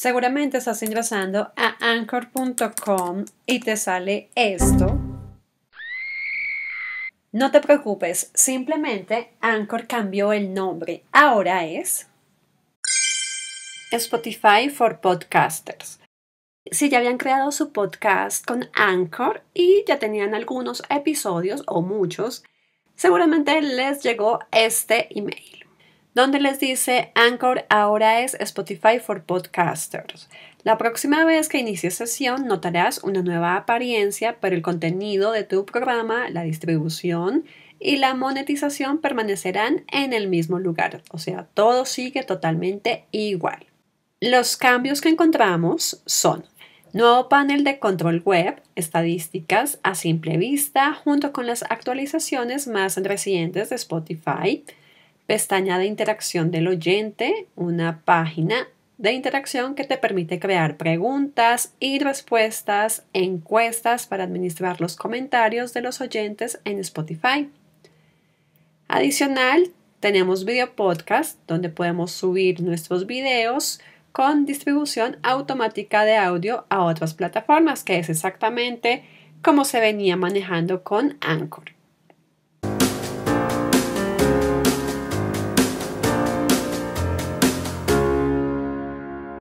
Seguramente estás ingresando a anchor.com y te sale esto. No te preocupes, simplemente Anchor cambió el nombre. Ahora es Spotify for Podcasters. Si ya habían creado su podcast con Anchor y ya tenían algunos episodios o muchos, seguramente les llegó este email donde les dice Anchor ahora es Spotify for Podcasters. La próxima vez que inicies sesión notarás una nueva apariencia, pero el contenido de tu programa, la distribución y la monetización permanecerán en el mismo lugar, o sea, todo sigue totalmente igual. Los cambios que encontramos son Nuevo panel de control web, estadísticas a simple vista, junto con las actualizaciones más recientes de Spotify, pestaña de interacción del oyente, una página de interacción que te permite crear preguntas y respuestas, encuestas para administrar los comentarios de los oyentes en Spotify. Adicional, tenemos video podcast donde podemos subir nuestros videos con distribución automática de audio a otras plataformas, que es exactamente como se venía manejando con Anchor.